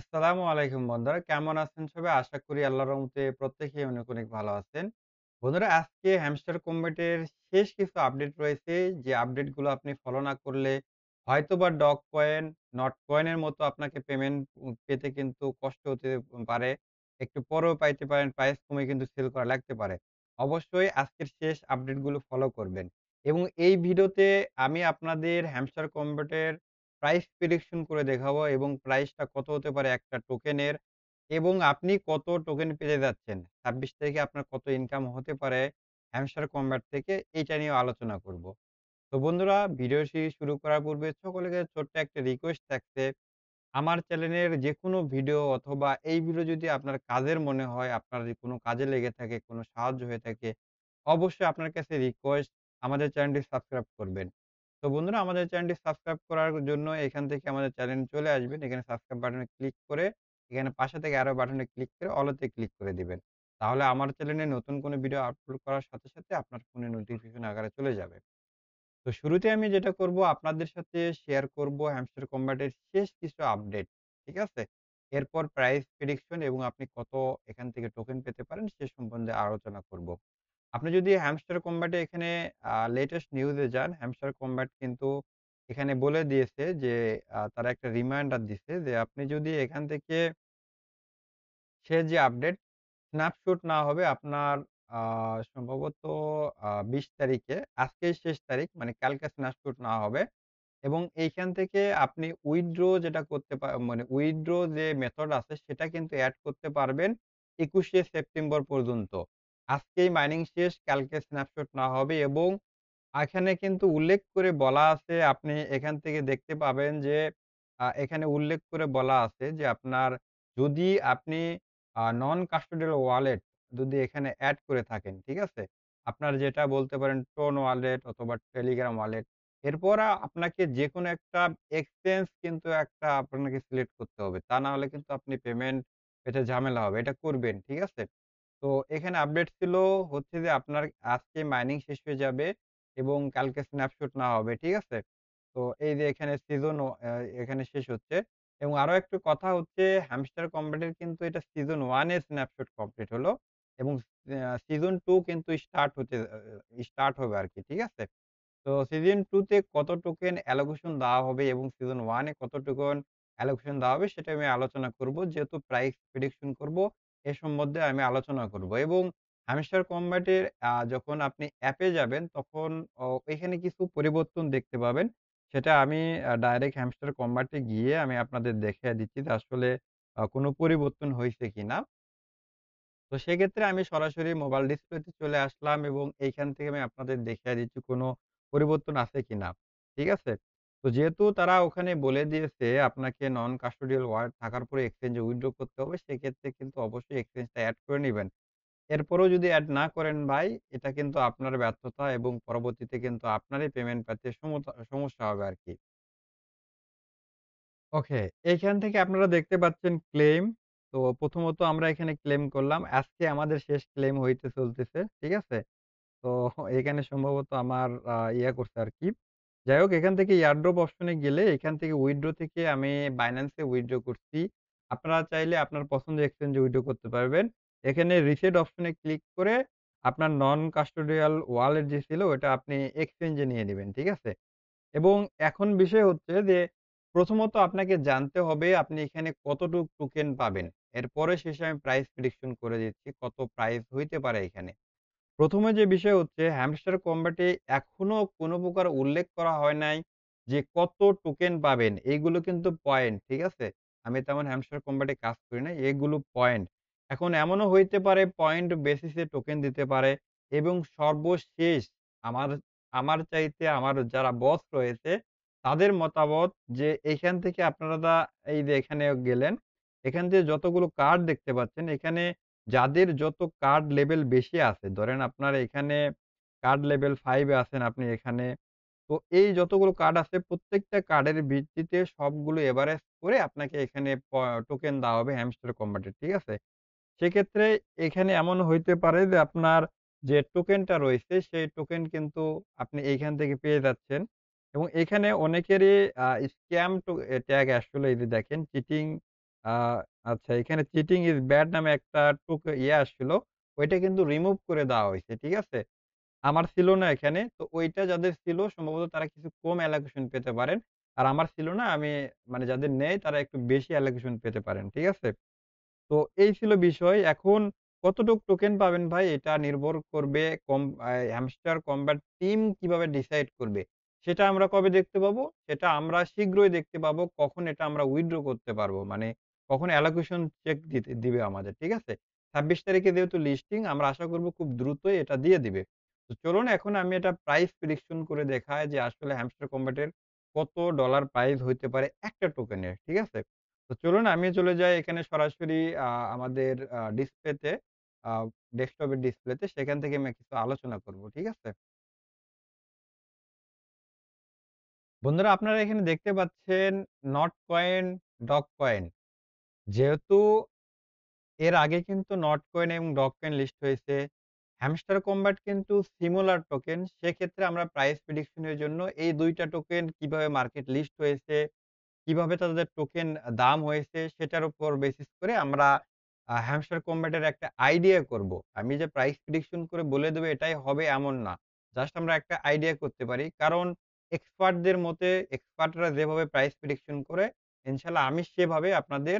আসসালামু আলাইকুম বন্ধুরা কেমন আছেন সবাই আশা করি আল্লাহর রহমতে প্রত্যেকেই অনেক অনেক ভালো আছেন বন্ধুরা আজকে হ্যামস্টার কম্বেটের শেষ কিছু আপডেট রয়েছে যে আপডেটগুলো আপনি ফলো না করলে হয়তো বা ডগ কয়েন নট কয়েনের মতো আপনাকে পেমেন্ট পেতে কিন্তু কষ্ট হতে পারে একটু পরেও পাইতে পারেন প্রাইস কমে কিন্তু সেল করা লাগতে পারে অবশ্যই আজকের শেষ আপডেটগুলো ফলো করবেন এবং এই ভিডিওতে আমি আপনাদের হ্যামস্টার কম্পিউটার প্রাইস প্রিডিকশন করে দেখাবো এবং প্রাইসটা কত হতে পারে একটা টোকেনের এবং আপনি কত টোকেন পেতে যাচ্ছেন ছাব্বিশ তারিখে আপনার কত ইনকাম হতে পারে হ্যামস্টার কম্ব্যাট থেকে এইটা নিয়ে আলোচনা করব তো বন্ধুরা ভিডিও সিরিজ শুরু করার পূর্বে সকলকে ছোট্ট একটা রিকোয়েস্ট থাকছে আমার চ্যানেলের যে কোনো ভিডিও অথবা এই ভিডিও যদি আপনার কাজের মনে হয় আপনার যদি কোনো কাজে লেগে থাকে কোনো সাহায্য হয়ে থাকে অবশ্যই আপনার কাছে রিকোয়েস্ট আমাদের চ্যানেলটি সাবস্ক্রাইব করবেন তো বন্ধুরা আমাদের চ্যানেলটি সাবস্ক্রাইব করার জন্য এখান থেকে আমাদের চ্যানেল চলে আসবেন এখানে সাবস্ক্রাইব বাটনে ক্লিক করে এখানে পাশে থেকে আরও বাটনে ক্লিক করে অলতে ক্লিক করে দিবেন তাহলে আমার চ্যানেলে নতুন কোনো ভিডিও আপলোড করার সাথে সাথে আপনার ফোনে নোটিফিকেশন আকারে চলে যাবে তো শুরুতে আমি যেটা করব আপনাদের সাথে শেয়ার করব হ্যামস্টার কম্বাটের শেষ কিছু আপডেট ঠিক আছে এরপর প্রাইস প্রেডিকশন এবং আপনি কত এখান থেকে টোকেন পেতে পারেন সে সম্বন্ধে আলোচনা করব আপনি যদি হ্যামস্টার কম্ব্যাটে এখানে লেটেস্ট নিউজে যান হ্যামস্টার কম্ব্যাট কিন্তু এখানে বলে দিয়েছে যে তারা একটা রিমাইন্ডার দিছে যে আপনি যদি এখান থেকে সে যে আপডেট স্ন্যাপশুট না হবে আপনার সম্ভবত বিশ তারিখে আজকেই শেষ তারিখ মানে কালকে স্ন্যাপশুট না হবে এবং এইখান থেকে আপনি উইথড্র যেটা করতে পার মানে উইথড্র যে মেথড আছে সেটা কিন্তু অ্যাড করতে পারবেন একুশে সেপ্টেম্বর পর্যন্ত আজকেই মাইনিং শেষ কালকে স্ন্যাপশট না হবে এবং এখানে কিন্তু উল্লেখ করে বলা আছে আপনি এখান থেকে দেখতে পাবেন যে এখানে উল্লেখ করে বলা আছে যে আপনার যদি আপনি নন কাস্টোডিয়াল ওয়ালেট যদি এখানে অ্যাড করে থাকেন ঠিক আছে আপনার যেটা বলতে পারেন টোন ওয়ালেট অথবা টেলিগ্রাম ওয়ালেট এরপর আপনাকে যে কোনো একটা এক্সচেঞ্জ কিন্তু একটা আপনাকে সিলেক্ট করতে হবে তা না হলে কিন্তু আপনি পেমেন্ট এটা ঝামেলা হবে এটা করবেন ঠিক আছে তো এখানে আপডেট ছিল হচ্ছে যে আপনার আজকে মাইনিং শেষ হয়ে যাবে এবং কালকে স্ন্যাপশট না হবে ঠিক আছে তো এই যে এখানে সিজন এখানে শেষ হচ্ছে এবং আরও একটু কথা হচ্ছে হ্যামস্টার কম্পিউটার কিন্তু এটা সিজন ওয়ানে স্ন্যাপশট কমপ্লিট হলো এবং সিজন টু কিন্তু স্টার্ট হতে স্টার্ট হবে আর কি ঠিক আছে তো সিজন টুতে কত টোকেন অ্যালোকেশন দেওয়া হবে এবং সিজন ওয়ানে কত টোকেন অ্যালোকেশন দেওয়া হবে সেটা আমি আলোচনা করব যেহেতু প্রাইস প্রেডিকশন করব এ সম্বন্ধে আমি আলোচনা করব এবং হ্যামস্টার কম্ব্যাটের যখন আপনি অ্যাপে যাবেন তখন এখানে কিছু পরিবর্তন দেখতে পাবেন সেটা আমি ডাইরেক্ট হ্যামস্টার কম্ব্যাটে গিয়ে আমি আপনাদের দেখিয়ে দিচ্ছি যে আসলে কোনো পরিবর্তন হয়েছে কি না তো সেক্ষেত্রে আমি সরাসরি মোবাইল ডিসপ্লেতে চলে আসলাম এবং এইখান থেকে আমি আপনাদের দেখিয়ে দিচ্ছি কোনো পরিবর্তন আছে কি না ঠিক আছে তো যেহেতু তারা ওখানে বলে দিয়েছে আপনাকে নন কাস্টোডিয়াল ওয়ার্ড থাকার পরে এক্সচেঞ্জে উইথড্র করতে হবে সেক্ষেত্রে কিন্তু অবশ্যই এক্সচেঞ্জটা অ্যাড করে নেবেন এরপরেও যদি অ্যাড না করেন ভাই এটা কিন্তু আপনার ব্যর্থতা এবং পরবর্তীতে কিন্তু আপনারই পেমেন্ট পাচ্ছে সমস্যা হবে আর কি ওকে এইখান থেকে আপনারা দেখতে পাচ্ছেন ক্লেম তো প্রথমত আমরা এখানে ক্লেম করলাম আজকে আমাদের শেষ ক্লেম হইতে চলতেছে ঠিক আছে তো এখানে সম্ভবত আমার ইয়া করছে আর কি যাই হোক এখান থেকে এয়ারড্রপ অপশনে গেলে এখান থেকে উইড্রো থেকে আমি বাইন্যান্সে উইড্রো করছি আপনারা চাইলে আপনার পছন্দের এক্সচেঞ্জে উইড্রো করতে পারবেন এখানে রিসেট অপশনে ক্লিক করে আপনার নন কাস্টোডিয়াল ওয়ালেট যে ছিল ওটা আপনি এক্সচেঞ্জে নিয়ে নেবেন ঠিক আছে এবং এখন বিষয় হচ্ছে যে প্রথমত আপনাকে জানতে হবে আপনি এখানে কতটুকু টোকেন পাবেন এরপরে শেষে আমি প্রাইস প্রিডিকশন করে দিচ্ছি কত প্রাইস হইতে পারে এখানে প্রথমে যে বিষয় হচ্ছে হ্যামস্টার কম্ব্যাটে এখনো কোনো প্রকার উল্লেখ করা হয় নাই যে কত টোকেন পাবেন এইগুলো কিন্তু পয়েন্ট ঠিক আছে আমি তেমন হ্যামস্টার কম্ব্যাটে কাজ করি না এগুলো পয়েন্ট এখন এমনও হইতে পারে পয়েন্ট বেসিসে টোকেন দিতে পারে এবং সর্বশেষ আমার আমার চাইতে আমার যারা বস রয়েছে তাদের মতামত যে এখান থেকে আপনারা এই যে এখানে গেলেন এখান থেকে যতগুলো কার্ড দেখতে পাচ্ছেন এখানে যাদের যত কার্ড লেভেল বেশি আছে ধরেন আপনার এখানে কার্ড লেভেল ফাইভে আছেন আপনি এখানে তো এই যতগুলো কার্ড আছে প্রত্যেকটা কার্ডের ভিত্তিতে সবগুলো এভারেজ করে আপনাকে এখানে টোকেন দেওয়া হবে হ্যামস্টার কম্বাটের ঠিক আছে সেক্ষেত্রে এখানে এমন হইতে পারে যে আপনার যে টোকেনটা রয়েছে সেই টোকেন কিন্তু আপনি এইখান থেকে পেয়ে যাচ্ছেন এবং এখানে অনেকেরই স্ক্যাম ট্যাগ আসলে এই দেখেন চিটিং আচ্ছা এখানে চিটিং ইজ ব্যাড নামে একটা টুক ইয়ে আসছিল। ওইটা কিন্তু রিমুভ করে দেওয়া হয়েছে ঠিক আছে? আমার ছিল না এখানে। তো ওইটা যাদের ছিল সম্ভবত তারা কিছু কম অ্যালোকেশন পেতে পারেন। আর আমার ছিল না আমি মানে যাদের নেই তারা একটু বেশি অ্যালোকেশন পেতে পারেন। ঠিক আছে? তো এই ছিল বিষয়। এখন কতটুক টোকেন পাবেন ভাই এটা নির্ভর করবে কম হ্যামস্টার কম্ব্যাট টিম কিভাবে ডিসাইড করবে। সেটা আমরা কবে দেখতে পাবো? সেটা আমরা শীঘ্রই দেখতে পাবো। কখন এটা আমরা উইথড্র করতে পারবো। মানে কখন অ্যালোকেশন চেক দিতে দিবে আমাদের ঠিক আছে ছাব্বিশ তারিখে যেহেতু লিস্টিং আমরা আশা করব খুব দ্রুতই এটা দিয়ে দিবে তো চলুন এখন আমি এটা প্রাইস প্রিডিকশন করে দেখায় যে আসলে হ্যামস্টার কম্বেটের কত ডলার প্রাইস হইতে পারে একটা টোকেনের ঠিক আছে তো চলুন আমি চলে যাই এখানে সরাসরি আমাদের ডিসপ্লেতে ডেস্কটপের ডিসপ্লেতে সেখান থেকে আমি কিছু আলোচনা করব ঠিক আছে বন্ধুরা আপনারা এখানে দেখতে পাচ্ছেন নট কয়েন ডক কয়েন যেহেতু এর আগে কিন্তু নট কয়েন এবং ডক কয়েন লিস্ট হয়েছে হ্যামস্টার কম্বাট কিন্তু সিমুলার টোকেন সেক্ষেত্রে আমরা প্রাইস প্রিডিকশনের জন্য এই দুইটা টোকেন কিভাবে মার্কেট লিস্ট হয়েছে কিভাবে তাদের টোকেন দাম হয়েছে সেটার উপর বেসিস করে আমরা হ্যামস্টার কম্বাটের একটা আইডিয়া করব আমি যে প্রাইস প্রিডিকশন করে বলে দেবো এটাই হবে এমন না জাস্ট আমরা একটা আইডিয়া করতে পারি কারণ এক্সপার্টদের মতে এক্সপার্টরা যেভাবে প্রাইস প্রিডিকশন করে ইনশাল্লাহ আমি সেভাবে আপনাদের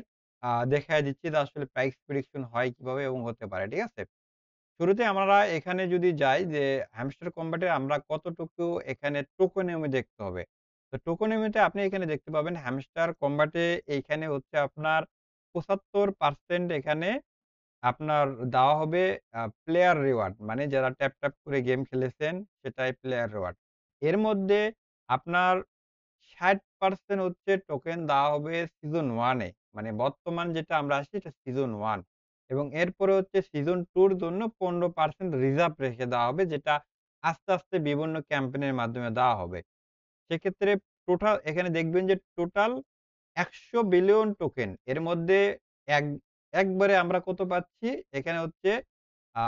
দেখা দিচ্ছি যে আসলে প্রাইস প্রিডিকশন হয় কিভাবে এবং হতে পারে ঠিক আছে শুরুতে আমরা এখানে যদি যাই যে হ্যামস্টার কম্বাটে আমরা কতটুকু এখানে টোকোনেমি দেখতে হবে তো টোকোনেমিতে আপনি এখানে দেখতে পাবেন হ্যামস্টার কম্বাটে এখানে হচ্ছে আপনার পঁচাত্তর পার্সেন্ট এখানে আপনার দেওয়া হবে প্লেয়ার রিওয়ার্ড মানে যারা ট্যাপ ট্যাপ করে গেম খেলেছেন সেটাই প্লেয়ার রিওয়ার্ড এর মধ্যে আপনার ষাট পার্সেন্ট হচ্ছে টোকেন দেওয়া হবে সিজন ওয়ানে মানে বর্তমান যেটা আমরা আছি এটা সিজন ওয়ান এবং এরপরে হচ্ছে সিজন টুর জন্য পনেরো পার্সেন্ট রিজার্ভ রেখে দেওয়া হবে যেটা আস্তে আস্তে বিভিন্ন ক্যাম্পেনের মাধ্যমে দেওয়া হবে সেক্ষেত্রে টোটাল এখানে দেখবেন যে টোটাল একশো বিলিয়ন টোকেন এর মধ্যে এক একবারে আমরা কত পাচ্ছি এখানে হচ্ছে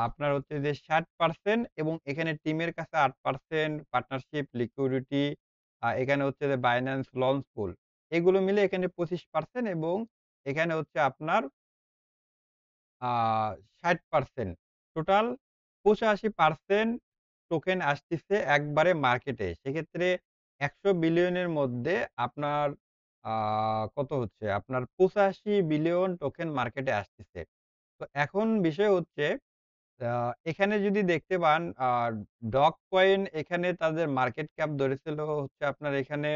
আপনার হচ্ছে যে ষাট পার্সেন্ট এবং এখানে টিমের কাছে আট পার্সেন্ট পার্টনারশিপ লিকুইডিটি এখানে হচ্ছে যে বাইন্যান্স লঞ্চ পুল এগুলো মিলে এখানে পঁচিশ পার্সেন্ট এবং এখানে হচ্ছে আপনার ষাট পার্সেন্ট টোটাল পঁচাশি পার্সেন্ট টোকেন আসতেছে একবারে মার্কেটে সেক্ষেত্রে একশো বিলিয়নের মধ্যে আপনার কত হচ্ছে আপনার পঁচাশি বিলিয়ন টোকেন মার্কেটে আসতেছে তো এখন বিষয় হচ্ছে এখানে যদি দেখতে পান ডগ কয়েন এখানে তাদের মার্কেট ক্যাপ ধরেছিল হচ্ছে আপনার এখানে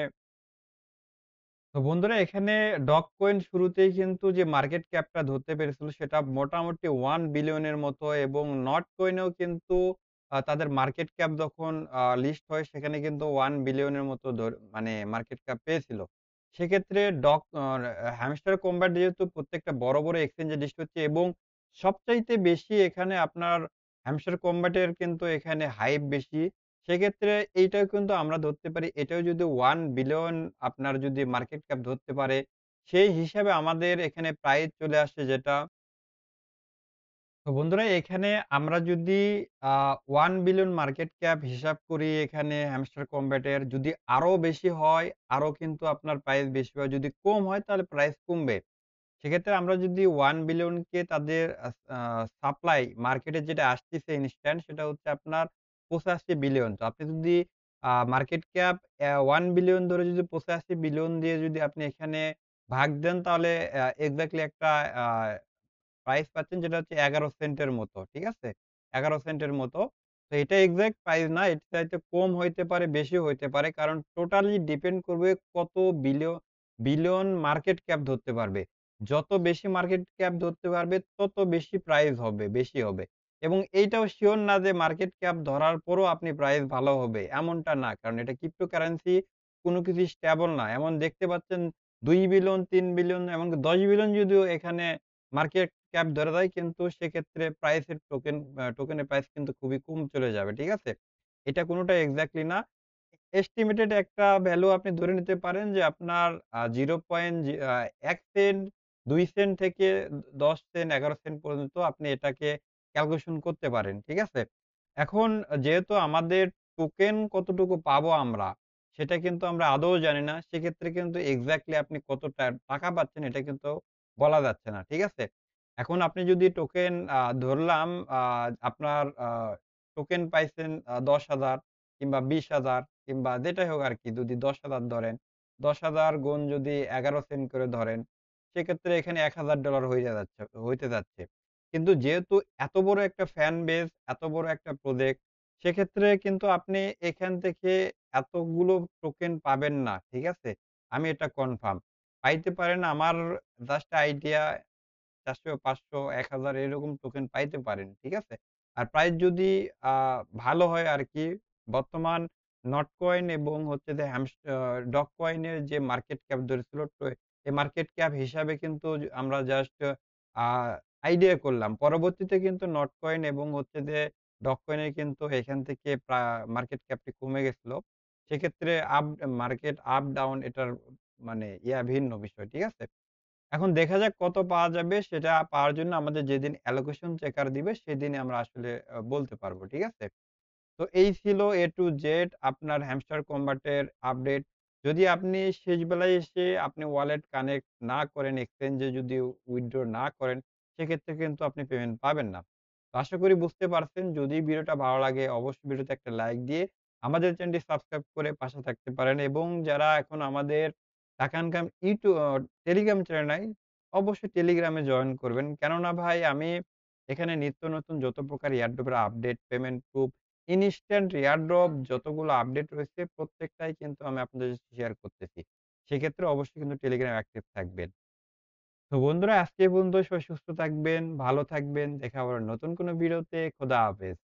তো বন্ধুরা এখানে ডক কয়েন শুরুতেই কিন্তু যে মার্কেট ক্যাপটা ধরতে পেরেছিল সেটা মোটামুটি ওয়ান বিলিয়নের মতো এবং নট কয়েনেও কিন্তু তাদের মার্কেট ক্যাপ যখন লিস্ট হয় সেখানে কিন্তু ওয়ান বিলিয়নের মতো মানে মার্কেট ক্যাপ পেয়েছিল সেক্ষেত্রে ডক হ্যামস্টার কম্বাট যেহেতু প্রত্যেকটা বড় বড় এক্সচেঞ্জে লিস্ট হচ্ছে এবং সবচাইতে বেশি এখানে আপনার হ্যামস্টার কম্বাটের কিন্তু এখানে হাইপ বেশি সেক্ষেত্রে এইটাও কিন্তু আমরা ধরতে পারি এটাও যদি ওয়ান বিলিয়ন আপনার যদি মার্কেট ক্যাপ ধরতে পারে সেই হিসাবে আমাদের এখানে প্রাইস চলে আসে যেটা তো বন্ধুরা এখানে আমরা যদি ওয়ান বিলিয়ন মার্কেট ক্যাপ হিসাব করি এখানে হ্যামস্টার কম্ব্যাটের যদি আরও বেশি হয় আরও কিন্তু আপনার প্রাইস বেশি হয় যদি কম হয় তাহলে প্রাইস কমবে সেক্ষেত্রে আমরা যদি ওয়ান বিলিয়নকে তাদের সাপ্লাই মার্কেটে যেটা আসতেছে ইনস্ট্যান্ট সেটা হচ্ছে আপনার পৌঁছে আসছে বিলিয়ন তো আপনি যদি মার্কেট ক্যাপ ওয়ান বিলিয়ন ধরে যদি পঁচাশি বিলিয়ন দিয়ে যদি আপনি এখানে ভাগ দেন তাহলে এক্স্যাক্টলি একটা প্রাইস পাচ্ছেন যেটা হচ্ছে এগারো সেন্টের মতো ঠিক আছে এগারো সেন্টের মতো তো এটা এক্স্যাক্ট প্রাইস না এটা চাইতে কম হইতে পারে বেশি হইতে পারে কারণ টোটালি ডিপেন্ড করবে কত বিলিয়ন বিলিয়ন মার্কেট ক্যাপ ধরতে পারবে যত বেশি মার্কেট ক্যাপ ধরতে পারবে তত বেশি প্রাইস হবে বেশি হবে এবং এইটাও শিওর না যে মার্কেট ক্যাপ ধরার পরও আপনি প্রাইস ভালো হবে এমনটা না কারণ এটা ক্রিপ্টোকারেন্সি কোনো কিছু স্টেবল না এমন দেখতে পাচ্ছেন দুই বিলিয়ন তিন বিলিয়ন এবং দশ বিলিয়ন যদিও এখানে মার্কেট ক্যাপ ধরে দেয় কিন্তু সেক্ষেত্রে প্রাইসের টোকেন টোকেনের প্রাইস কিন্তু খুবই কম চলে যাবে ঠিক আছে এটা কোনোটা এক্স্যাক্টলি না এস্টিমেটেড একটা ভ্যালু আপনি ধরে নিতে পারেন যে আপনার জিরো পয়েন্ট এক সেন্ট দুই সেন্ট থেকে দশ সেন্ট এগারো সেন্ট পর্যন্ত আপনি এটাকে ক্যালকুলেশন করতে পারেন ঠিক আছে এখন যেহেতু আমাদের টোকেন কতটুকু পাবো আমরা সেটা কিন্তু আমরা আদৌ জানি না সেক্ষেত্রে কিন্তু এক্স্যাক্টলি আপনি কত টাকা পাচ্ছেন এটা কিন্তু বলা যাচ্ছে না ঠিক আছে এখন আপনি যদি টোকেন ধরলাম আপনার টোকেন পাইছেন দশ হাজার কিংবা বিশ হাজার কিংবা যেটাই হোক আর কি যদি দশ হাজার ধরেন দশ হাজার গুণ যদি এগারো সেন্ট করে ধরেন সেক্ষেত্রে এখানে এক হাজার ডলার হয়ে যাচ্ছে হইতে যাচ্ছে কিন্তু যেহেতু এত বড় একটা ফ্যান বেস এত বড় একটা প্রজেক্ট সেক্ষেত্রে কিন্তু আপনি এখান থেকে এতগুলো টোকেন পাবেন না ঠিক আছে আমি এটা কনফার্ম পাইতে পারেন আমার জাস্ট আইডিয়া চারশো পাঁচশো এক হাজার এরকম টোকেন পাইতে পারেন ঠিক আছে আর প্রাইস যদি ভালো হয় আর কি বর্তমান নট কয়েন এবং হচ্ছে যে ডক কয়েনের যে মার্কেট ক্যাপ ধরেছিল এই মার্কেট ক্যাপ হিসাবে কিন্তু আমরা জাস্ট আইডিয়া করলাম পরবর্তীতে কিন্তু নট কয়েন এবং হচ্ছে যে ডক কয়েনের কিন্তু এখান থেকে মার্কেট ক্যাপটি কমে গেছিল সেক্ষেত্রে আপ মার্কেট আপ ডাউন এটার মানে ইয়া ভিন্ন বিষয় ঠিক আছে এখন দেখা যাক কত পাওয়া যাবে সেটা পাওয়ার জন্য আমাদের যেদিন অ্যালোকেশন চেকার দিবে সেদিনে আমরা আসলে বলতে পারবো ঠিক আছে তো এই ছিল এ টু জেড আপনার হ্যামস্টার কম্বাটের আপডেট যদি আপনি শেষ বেলায় এসে আপনি ওয়ালেট কানেক্ট না করেন এক্সচেঞ্জে যদি উইথড্র না করেন সেক্ষেত্রে কিন্তু আপনি পেমেন্ট পাবেন না তো আশা করি বুঝতে পারছেন যদি ভিডিওটা ভালো লাগে অবশ্যই ভিডিওতে একটা লাইক দিয়ে আমাদের চ্যানেলটি সাবস্ক্রাইব করে পাশে থাকতে পারেন এবং যারা এখন আমাদের টাকানকাম ইউটিউব টেলিগ্রাম চ্যানেল নাই অবশ্যই টেলিগ্রামে জয়েন করবেন কেননা ভাই আমি এখানে নিত্য নতুন যত প্রকার ইয়ারড্রপের update payment proof instant airdrop যতগুলো আপডেট রয়েছে প্রত্যেকটাই কিন্তু আমি আপনাদের শেয়ার করতেছি সেক্ষেত্রে অবশ্যই কিন্তু টেলিগ্রাম অ্যাক্টিভ থাকবেন তো বন্ধুরা আজকে পর্যন্ত সবাই সুস্থ থাকবেন ভালো থাকবেন দেখা আবার নতুন কোনো ভিডিওতে খোদা হাফেজ